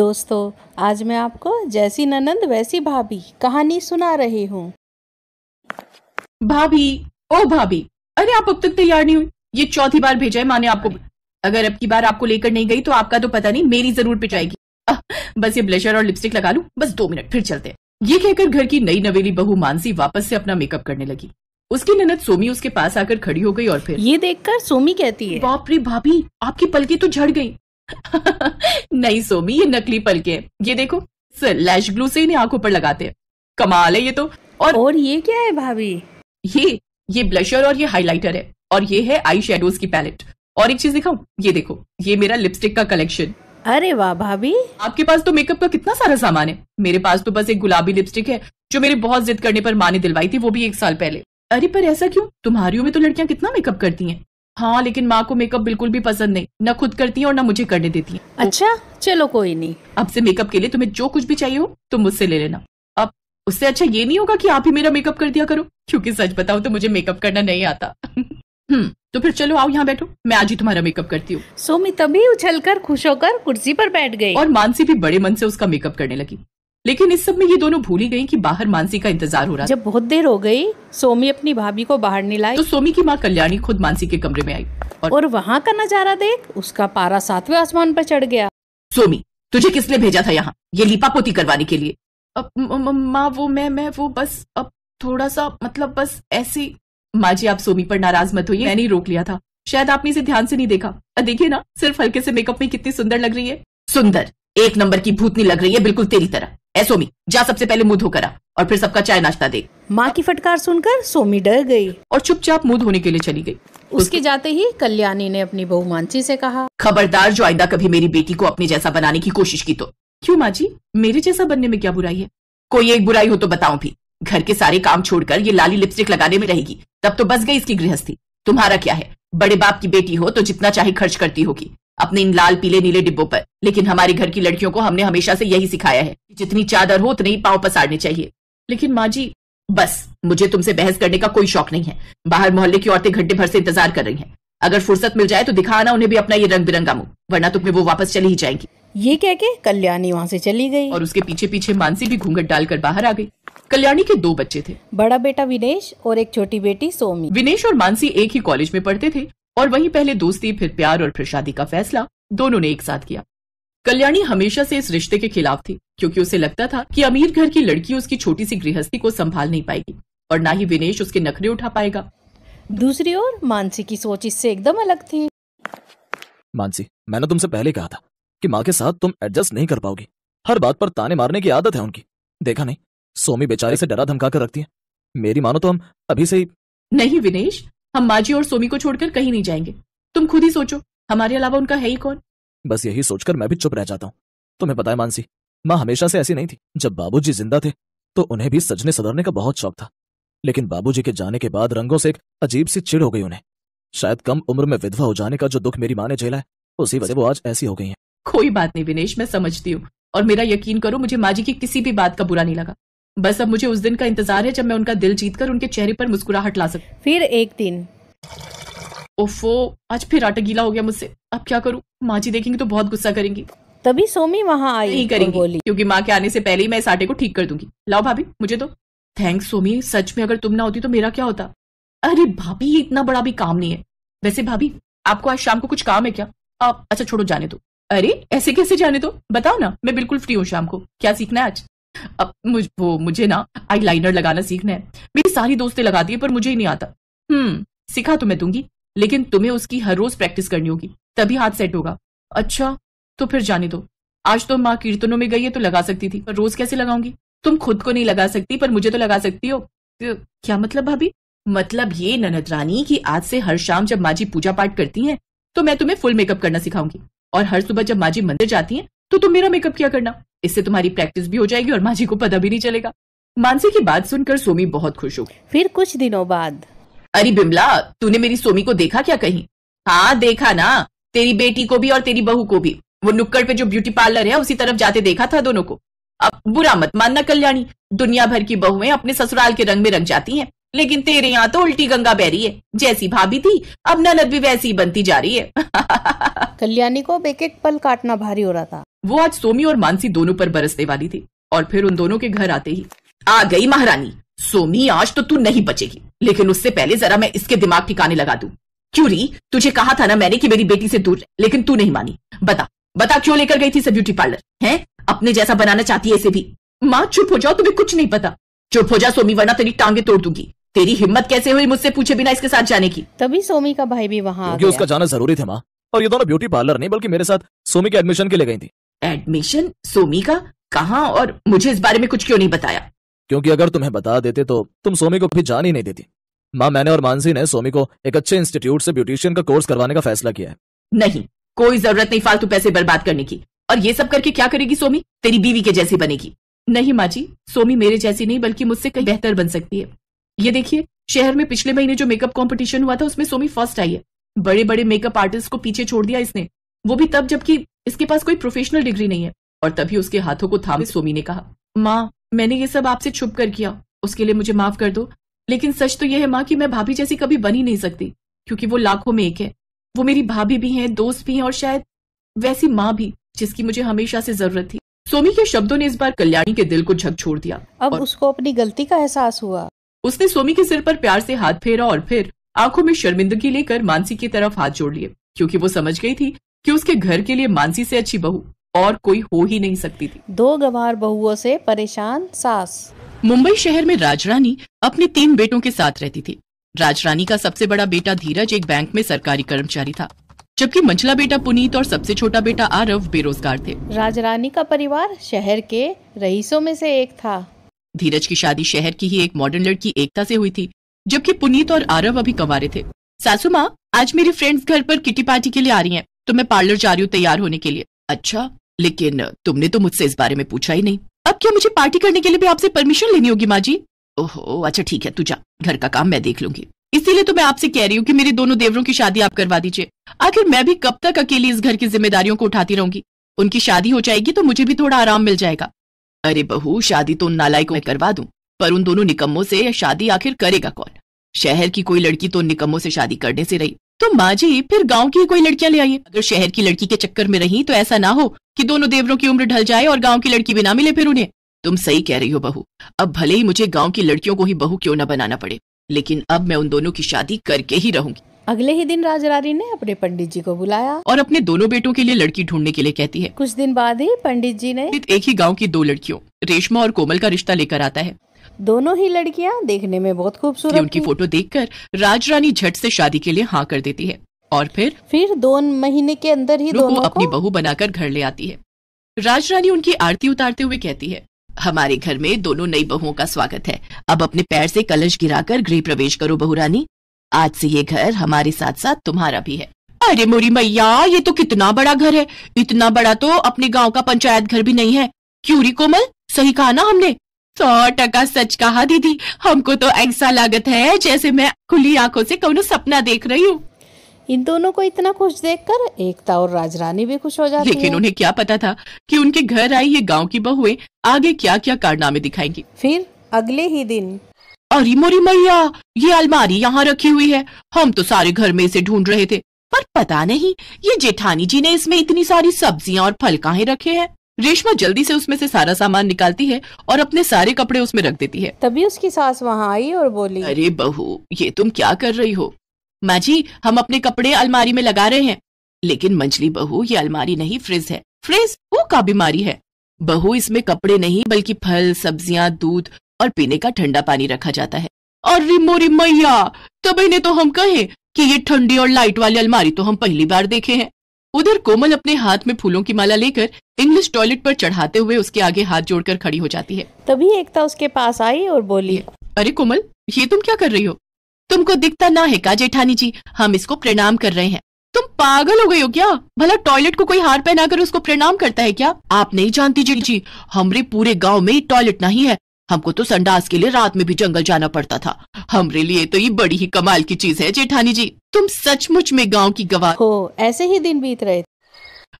दोस्तों आज मैं आपको जैसी ननंद वैसी भाभी कहानी सुना रही हूँ भाभी ओ भाभी अरे आप अब तक तैयार नहीं हुई ये चौथी बार भेजा है माने आपको अगर अब की बार आपको लेकर नहीं गई तो आपका तो पता नहीं मेरी जरूर जाएगी बस ये ब्लेशर और लिपस्टिक लगा लू बस दो मिनट फिर चलते ये कहकर घर की नई नवेली बहू मानसी वापस से अपना मेकअप करने लगी उसकी ननद सोमी उसके पास आकर खड़ी हो गई और फिर ये देखकर सोमी कहती है बाप रे भाभी आपकी पलकी तो झड़ गई नहीं सोमी ये नकली पलके हैं ये देखो सर लैश ग्लू से इन्हें आंखों पर लगाते हैं कमाल है ये तो और और ये क्या है भाभी ये ये ब्लशर और ये हाइलाइटर है और ये है आई शेडोज की पैलेट और एक चीज दिखाऊं ये देखो ये मेरा लिपस्टिक का कलेक्शन अरे वाह भाभी आपके पास तो मेकअप का कितना सारा सामान है मेरे पास तो बस एक गुलाबी लिपस्टिक है जो मेरे बहुत जिद करने पर माँ ने दिलवाई थी वो भी एक साल पहले अरे पर ऐसा क्यों तुम्हारी उम्र तो लड़कियाँ कितना मेकअप करती हैं हाँ लेकिन माँ को मेकअप बिल्कुल भी पसंद नहीं न खुद करती है और न मुझे करने देती है अच्छा चलो कोई नहीं अब से मेकअप के लिए तुम्हें जो कुछ भी चाहिए हो तुम मुझसे ले लेना अब उससे अच्छा ये नहीं होगा कि आप ही मेरा मेकअप कर दिया करो क्योंकि सच बताओ तो मुझे मेकअप करना नहीं आता हम्म तो फिर चलो आओ यहाँ बैठो मैं आज ही तुम्हारा मेकअप करती हूँ सोमी तभी उछल कर खुश होकर कुर्सी पर बैठ गई और मानसी भी बड़े मन से उसका मेकअप करने लगी लेकिन इस सब में ये दोनों भूली गयी कि बाहर मानसी का इंतजार हो रहा जब बहुत देर हो गई सोमी अपनी भाभी को बाहर लाई तो सोमी की माँ कल्याणी खुद मानसी के कमरे में आई और, और वहाँ का नजारा देख उसका पारा सातवें आसमान पर चढ़ गया सोमी तुझे किसने भेजा था यहाँ ये लिपा पोती करवाने के लिए माँ वो मैं मैं वो बस अब थोड़ा सा मतलब बस ऐसी माँ जी आप सोमी पर नाराज मत होइए मैंने ही रोक लिया था शायद आपने इसे ध्यान से नहीं देखा देखिए ना सिर्फ हल्के से मेकअप में कितनी सुंदर लग रही है सुंदर एक नंबर की भूतनी लग रही है बिल्कुल तेरी तरह ए सोमी जा सबसे पहले मुंह धोकर आ और फिर सबका चाय नाश्ता दे माँ की फटकार सुनकर सोमी डर गई और चुपचाप मुंह धोने के लिए चली गई उसके जाते ही कल्याणी ने अपनी बहू मानसी से कहा खबरदार जो आइंदा कभी मेरी बेटी को अपने जैसा बनाने की कोशिश की तो क्यों माँ जी मेरे जैसा बनने में क्या बुराई है कोई एक बुराई हो तो बताओ भी घर के सारे काम छोड़कर ये लाली लिपस्टिक लगाने में रहेगी तब तो बस गई इसकी गृहस्थी तुम्हारा क्या है बड़े बाप की बेटी हो तो जितना चाहे खर्च करती होगी अपने इन लाल पीले नीले डिब्बों पर लेकिन हमारे घर की लड़कियों को हमने हमेशा से यही सिखाया है कि जितनी चादर हो उतने ही पसारने चाहिए लेकिन माँ जी बस मुझे तुमसे बहस करने का कोई शौक नहीं है बाहर मोहल्ले की औरतें घंटे भर से इंतजार कर रही हैं अगर फुर्सत मिल जाए तो दिखाना उन्हें भी अपना ये रंग बिरंगा मुंह वरना तुम्हें वो वापस चली ही जाएंगी ये कह के कल्याणी वहाँ से चली गई और उसके पीछे पीछे मानसी भी घूंघट डालकर बाहर आ गई कल्याणी के दो बच्चे थे बड़ा बेटा विनेश और एक छोटी बेटी सोमी विनेश और मानसी एक ही कॉलेज में पढ़ते थे और वहीं पहले दोस्ती फिर प्यार और फिर शादी का फैसला दोनों ने एक साथ किया कल्याणी हमेशा से इस रिश्ते के खिलाफ थी क्योंकि उसे लगता था कि अमीर घर की लड़की उसकी छोटी सी गृहस्थी को संभाल नहीं पाएगी और ना ही विनेश उसके नखरे उठा पाएगा दूसरी ओर मानसी की सोच इससे एकदम अलग थी मानसी मैंने तुमसे पहले कहा था कि माँ के साथ तुम एडजस्ट नहीं कर पाओगी हर बात पर ताने मारने की आदत है उनकी देखा नहीं सोमी बेचारी से डरा धमका कर रखती है मेरी मानो तो हम अभी से ही नहीं विनेश हम माजी और सोमी को छोड़कर कहीं नहीं जाएंगे तुम खुद ही सोचो हमारे अलावा उनका है ही कौन बस यही सोचकर मैं भी चुप रह जाता हूँ तुम्हें पता है मानसी माँ हमेशा से ऐसी नहीं थी जब बाबू जिंदा थे तो उन्हें भी सजने सदरने का बहुत शौक था लेकिन बाबूजी के जाने के बाद रंगों से एक अजीब सी चिड़ हो गई उन्हें शायद कम उम्र में विधवा हो जाने का जो दुख मेरी माँ ने झेला है उसी वजह वो आज ऐसी हो गई है कोई बात नहीं विनेश मैं समझती हूँ और मेरा यकीन करो मुझे माँ जी की किसी भी बात का बुरा नहीं लगा बस अब मुझे उस दिन का इंतजार है जब मैं उनका दिल जीतकर उनके चेहरे पर मुस्कुराहट ला सकूं फिर एक दिन ओफो आज फिर आटा गीला हो गया मुझसे अब क्या करूं माँ जी देखेंगी तो बहुत गुस्सा करेंगी तभी सोमी वहाँ आई नहीं करेंगी बोली क्योंकि माँ के आने से पहले ही मैं इस आटे को ठीक कर दूंगी लाओ भाभी मुझे तो थैंक्स सोमी सच में अगर तुम ना होती तो मेरा क्या होता अरे भाभी इतना बड़ा भी काम नहीं है वैसे भाभी आपको आज शाम को कुछ काम है क्या आप अच्छा छोड़ो जाने दो अरे ऐसे कैसे जाने दो बताओ ना मैं बिल्कुल फ्री हूँ शाम को क्या सीखना है आज अब मुझ वो मुझे ना आई लाइनर लगाना सीखना है मेरी सारी दोस्तें लगाती है पर मुझे ही नहीं आता हम्म सिखा तो मैं दूंगी लेकिन तुम्हें उसकी हर रोज प्रैक्टिस करनी होगी तभी हाथ सेट होगा अच्छा तो फिर जाने दो आज तो माँ कीर्तनों में गई है तो लगा सकती थी पर रोज कैसे लगाऊंगी तुम खुद को नहीं लगा सकती पर मुझे तो लगा सकती हो क्या मतलब भाभी मतलब ये ननद रानी की आज से हर शाम जब माँ जी पूजा पाठ करती हैं तो मैं तुम्हें फुल मेकअप करना सिखाऊंगी और हर सुबह जब माँ जी मंदिर जाती हैं तो तुम मेरा मेकअप किया करना इससे तुम्हारी प्रैक्टिस भी हो जाएगी और माँ को पता भी नहीं चलेगा मानसी की बात सुनकर सोमी बहुत खुश हो गई फिर कुछ दिनों बाद अरे बिमला तूने मेरी सोमी को देखा क्या कहीं हाँ देखा ना तेरी बेटी को भी और तेरी बहू को भी वो नुक्कड़ पे जो ब्यूटी पार्लर है उसी तरफ जाते देखा था दोनों को अब बुरा मत मानना कल्याणी दुनिया भर की बहुएं अपने ससुराल के रंग में रंग जाती हैं लेकिन तेरे यहाँ तो उल्टी गंगा बह रही है जैसी भाभी थी अब ननद भी वैसी बनती जा रही है कल्याणी को एक एक पल काटना भारी हो रहा था वो आज सोमी और मानसी दोनों पर बरसने वाली थी और फिर उन दोनों के घर आते ही आ गई महारानी सोमी आज तो तू नहीं बचेगी लेकिन उससे पहले जरा मैं इसके दिमाग ठिकाने लगा दू क्यूरी री तुझे कहा था ना मैंने कि मेरी बेटी से दूर लेकिन तू नहीं मानी बता बता क्यों लेकर गई थी सब ब्यूटी पार्लर है अपने जैसा बनाना चाहती है इसे भी माँ चुप हो जाओ तुम्हें कुछ नहीं पता चुप हो जा सोमी वरना तेरी टांगे तोड़ दूंगी तेरी हिम्मत कैसे हुई मुझसे पूछे बिना इसके साथ जाने की तभी सोमी का भाई भी वहाँ उसका जाना जरूरी था माँ और ये दोनों ब्यूटी पार्लर नहीं बल्कि मेरे साथ सोमी के एडमिशन के लिए गई थी एडमिशन सोमी का कहा और मुझे इस बारे में कुछ क्यों नहीं बताया क्योंकि अगर तुम्हें बता देते तो तुम सोमी को भी जान ही नहीं देती माँ मैंने और मानसी ने सोमी को एक अच्छे इंस्टीट्यूट से ब्यूटिशियन का कोर्स करवाने का फैसला किया है नहीं कोई जरूरत नहीं फालतू पैसे बर्बाद करने की और ये सब करके क्या करेगी सोमी तेरी बीवी के जैसी बनेगी नहीं माँ जी सोमी मेरे जैसी नहीं बल्कि मुझसे कहीं बेहतर बन सकती है ये देखिए शहर में पिछले महीने जो मेकअप कॉम्पिटिशन हुआ था उसमें सोमी फर्स्ट आई है बड़े बड़े मेकअप आर्टिस्ट को पीछे छोड़ दिया इसने वो भी तब जबकि इसके पास कोई प्रोफेशनल डिग्री नहीं है और तभी उसके हाथों को थाम सोमी ने कहा माँ मैंने ये सब आपसे छुप कर किया उसके लिए मुझे माफ कर दो लेकिन सच तो यह है माँ कि मैं भाभी जैसी कभी बनी नहीं सकती क्योंकि वो लाखों में एक है वो मेरी भाभी भी हैं दोस्त भी हैं और शायद वैसी माँ भी जिसकी मुझे हमेशा से जरूरत थी सोमी के शब्दों ने इस बार कल्याणी के दिल को झक छोड़ दिया अब और... उसको अपनी गलती का एहसास हुआ उसने सोमी के सिर पर प्यार से हाथ फेरा और फिर आंखों में शर्मिंदगी लेकर मानसी की तरफ हाथ जोड़ लिए क्योंकि वो समझ गई थी कि उसके घर के लिए मानसी से अच्छी बहू और कोई हो ही नहीं सकती थी दो गवार बहुओं से परेशान सास मुंबई शहर में राजरानी अपने तीन बेटों के साथ रहती थी राजरानी का सबसे बड़ा बेटा धीरज एक बैंक में सरकारी कर्मचारी था जबकि मंझला बेटा पुनीत और सबसे छोटा बेटा आरव बेरोजगार थे राजरानी का परिवार शहर के रईसों में से एक था धीरज की शादी शहर की ही एक मॉडर्न लड़की एकता से हुई थी जबकि पुनीत और आरव अभी कमारे थे सासू माँ आज मेरी फ्रेंड्स घर पर किटी पार्टी के लिए आ रही हैं तो मैं पार्लर जा रही हूँ तैयार होने के लिए अच्छा लेकिन तुमने तो मुझसे इस बारे में पूछा ही नहीं अब क्या मुझे पार्टी करने के लिए भी आपसे परमिशन लेनी होगी माँ जी ओहो अच्छा ठीक है तू जा घर का काम मैं देख लूंगी इसीलिए तो मैं आपसे कह रही हूँ कि मेरे दोनों देवरों की शादी आप करवा दीजिए आखिर मैं भी कब तक अकेली इस घर की जिम्मेदारियों को उठाती रहूंगी उनकी शादी हो जाएगी तो मुझे भी थोड़ा आराम मिल जाएगा अरे बहू शादी तो उन नालायकों में करवा दूं पर उन दोनों निकम्मों से शादी आखिर करेगा कौन शहर की कोई लड़की तो उन निकम्मों से शादी करने से रही तो माँ जी फिर गांव की कोई लड़कियां ले आइए अगर शहर की लड़की के चक्कर में रही तो ऐसा ना हो कि दोनों देवरों की उम्र ढल जाए और गांव की लड़की भी ना मिले फिर उन्हें तुम सही कह रही हो बहू अब भले ही मुझे गांव की लड़कियों को ही बहू क्यों न बनाना पड़े लेकिन अब मैं उन दोनों की शादी करके ही रहूंगी अगले ही दिन राजरानी ने अपने पंडित जी को बुलाया और अपने दोनों बेटों के लिए लड़की ढूंढने के लिए कहती है कुछ दिन बाद ही पंडित जी ने एक ही गांव की दो लड़कियों रेशमा और कोमल का रिश्ता लेकर आता है दोनों ही लड़कियां देखने में बहुत खूबसूरत उनकी फोटो देखकर राज रानी झट से शादी के लिए हाँ कर देती है और फिर फिर दो महीने के अंदर ही दोनों अपनी बहू बनाकर घर ले आती है राज रानी उनकी आरती उतारते हुए कहती है हमारे घर में दोनों नई बहुओं का स्वागत है अब अपने पैर से कलश गिराकर गृह प्रवेश करो बहुरानी आज से ये घर हमारे साथ साथ तुम्हारा भी है अरे मोरी मैया ये तो कितना बड़ा घर है इतना बड़ा तो अपने गांव का पंचायत घर भी नहीं है क्यूरी कोमल सही कहा ना हमने सौ टका सच कहा दीदी हमको तो ऐसा लागत है जैसे मैं खुली आंखों से कौन सपना देख रही हूँ इन दोनों को इतना खुश देखकर एकता और राजरानी भी खुश हो जाती लेकिन उन्हें क्या पता था कि उनके घर आई ये गांव की बहुएं आगे क्या क्या कारनामे दिखाएंगी फिर अगले ही दिन अरे मोरी मैया ये अलमारी यहाँ रखी हुई है हम तो सारे घर में इसे ढूंढ रहे थे पर पता नहीं ये जेठानी जी ने इसमें इतनी सारी सब्जियाँ और फल काहे रखे हैं रेशमा जल्दी से उसमें से सारा सामान निकालती है और अपने सारे कपड़े उसमें रख देती है तभी उसकी सास वहाँ आई और बोली अरे बहू ये तुम क्या कर रही हो माँ जी हम अपने कपड़े अलमारी में लगा रहे हैं लेकिन मंजली बहू ये अलमारी नहीं फ्रिज है फ्रिज वो का बीमारी है बहू इसमें कपड़े नहीं बल्कि फल सब्जियाँ दूध और पीने का ठंडा पानी रखा जाता है और रिमोरी मैया तभी ने तो हम कहे कि ये ठंडी और लाइट वाली अलमारी तो हम पहली बार देखे हैं उधर कोमल अपने हाथ में फूलों की माला लेकर इंग्लिश टॉयलेट पर चढ़ाते हुए उसके आगे हाथ जोड़कर खड़ी हो जाती है तभी एकता उसके पास आई और बोली अरे कोमल ये तुम क्या कर रही हो तुमको दिखता ना है का जेठानी जी हम इसको प्रणाम कर रहे हैं तुम पागल हो गई हो क्या भला टॉयलेट को कोई हार पहनाकर उसको प्रणाम करता है क्या आप नहीं जानती जी जी हमारे पूरे गांव में टॉयलेट नहीं है हमको तो संडास के लिए रात में भी जंगल जाना पड़ता था हमारे लिए तो ये बड़ी ही कमाल की चीज है जेठानी जी तुम सचमुच में गाँव की गवाह हो ऐसे ही दिन बीत रहे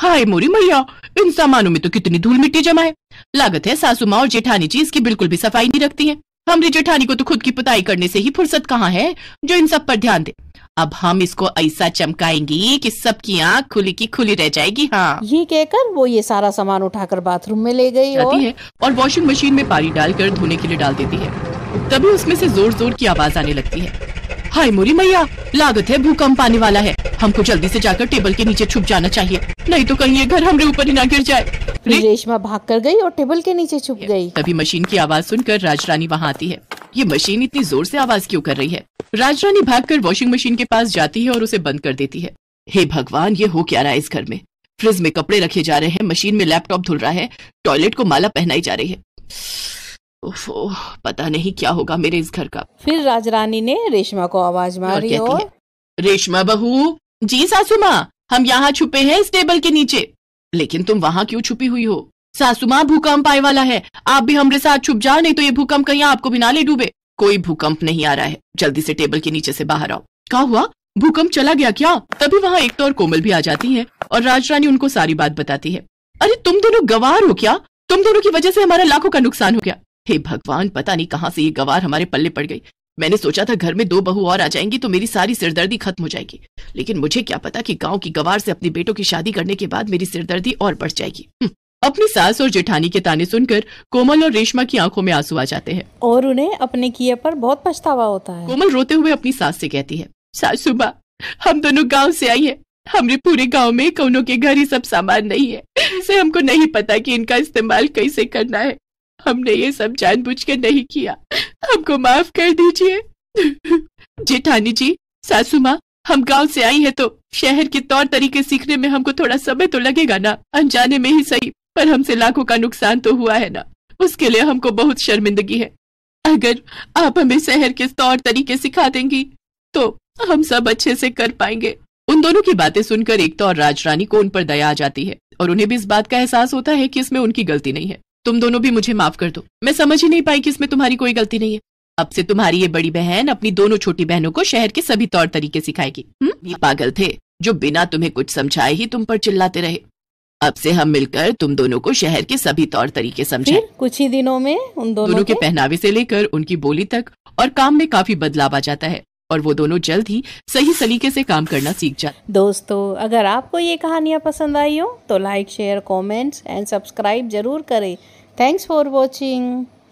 हाय मोरी मैया इन सामानों में तो कितनी धूल मिट्टी जमा है लागत है सासू माँ और जेठानी जी इसकी बिल्कुल भी सफाई नहीं रखती है हमारी जेठानी को तो खुद की पुताई करने से ही फुर्सत कहाँ है जो इन सब पर ध्यान दे अब हम इसको ऐसा चमकाएंगी कि सबकी आँख खुली की खुली रह जाएगी हाँ ये कहकर वो ये सारा सामान उठाकर बाथरूम में ले गई और... है और वॉशिंग मशीन में पानी डालकर धोने के लिए डाल देती है तभी उसमें से जोर जोर की आवाज आने लगती है हाय मोरी मैया लागत है भूकंप आने वाला है हमको जल्दी से जाकर टेबल के नीचे छुप जाना चाहिए नहीं तो कहीं ये घर हमारे ऊपर ही ना गिर जाए रेशमा भाग कर गई और टेबल के नीचे छुप गई तभी मशीन की आवाज सुनकर राजरानी वहाँ आती है ये मशीन इतनी जोर से आवाज क्यों कर रही है राजरानी भागकर वॉशिंग मशीन के पास जाती है और उसे बंद कर देती है हे भगवान ये हो क्या रहा है इस घर में फ्रिज में कपड़े रखे जा रहे हैं मशीन में लैपटॉप धुल रहा है टॉयलेट को माला पहनाई जा रही है ओफो, पता नहीं क्या होगा मेरे इस घर का फिर राजरानी ने रेशमा को आवाज मारी और, और... रेशमा बहू जी सासू माँ हम यहाँ छुपे हैं इस टेबल के नीचे लेकिन तुम वहाँ क्यों छुपी हुई हो सासू माँ भूकंप आए वाला है आप भी हमारे साथ छुप जाओ नहीं तो ये भूकंप कहीं आपको भी ना ले डूबे कोई भूकंप नहीं आ रहा है जल्दी से टेबल के नीचे से बाहर आओ क्या हुआ भूकंप चला गया क्या तभी वहाँ एक तो और कोमल भी आ जाती है और राजरानी उनको सारी बात बताती है अरे तुम दोनों गवार हो क्या तुम दोनों की वजह से हमारा लाखों का नुकसान हो गया हे भगवान पता नहीं कहाँ से ये गवार हमारे पल्ले पड़ गई मैंने सोचा था घर में दो बहू और आ जाएंगी तो मेरी सारी सिरदर्दी खत्म हो जाएगी लेकिन मुझे क्या पता कि गांव की गवार से अपने बेटों की शादी करने के बाद मेरी सिरदर्दी और बढ़ जाएगी हम्म, अपनी सास और जेठानी के ताने सुनकर कोमल और रेशमा की आंखों में आंसू आ जाते हैं और उन्हें अपने किए पर बहुत पछतावा होता है कोमल रोते हुए अपनी सास से कहती है सासूबा हम दोनों गांव से आई हैं हमारे पूरे गांव में कौनों के घर ही सब सामान नहीं है इसे हमको नहीं पता कि इनका इस्तेमाल कैसे करना है हमने ये सब जानबूझ के नहीं किया हमको माफ कर दीजिए जेठानी जी सासू माँ हम गांव से आई हैं तो शहर के तौर तरीके सीखने में हमको थोड़ा समय तो लगेगा ना अनजाने में ही सही पर हमसे लाखों का नुकसान तो हुआ है ना उसके लिए हमको बहुत शर्मिंदगी है अगर आप हमें शहर के तौर तरीके सिखा देंगी तो हम सब अच्छे से कर पाएंगे उन दोनों की बातें सुनकर एक तो और राज रानी को उन पर दया आ जाती है और उन्हें भी इस बात का एहसास होता है कि इसमें उनकी गलती नहीं है तुम दोनों भी मुझे माफ कर दो मैं समझ ही नहीं पाई कि इसमें तुम्हारी कोई गलती नहीं है अब से तुम्हारी ये बड़ी बहन अपनी दोनों छोटी बहनों को शहर के सभी तौर तरीके सिखाएगी पागल थे जो बिना तुम्हें कुछ समझाए ही तुम पर चिल्लाते रहे अब से हम मिलकर तुम दोनों को शहर के सभी तौर तरीके समझे कुछ ही दिनों में उन दोनों, दोनों के पहनावे से लेकर उनकी बोली तक और काम में काफी बदलाव आ जाता है और वो दोनों जल्द ही सही सलीके से काम करना सीख जाते दोस्तों अगर आपको ये कहानियाँ पसंद आई हो तो like share comments and subscribe जरूर करें थैंक्स फॉर वॉचिंग